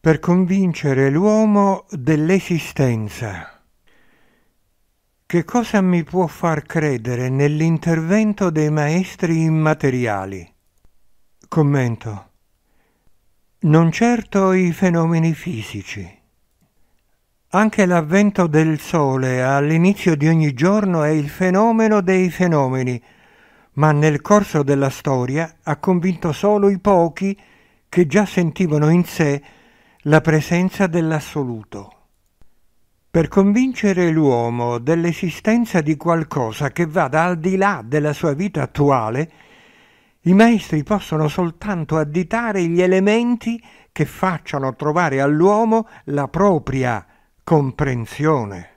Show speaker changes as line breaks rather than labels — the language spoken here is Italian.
per convincere l'uomo dell'esistenza. Che cosa mi può far credere nell'intervento dei maestri immateriali? Commento. Non certo i fenomeni fisici. Anche l'avvento del Sole all'inizio di ogni giorno è il fenomeno dei fenomeni, ma nel corso della storia ha convinto solo i pochi che già sentivano in sé la presenza dell'assoluto. Per convincere l'uomo dell'esistenza di qualcosa che vada al di là della sua vita attuale, i maestri possono soltanto additare gli elementi che facciano trovare all'uomo la propria comprensione.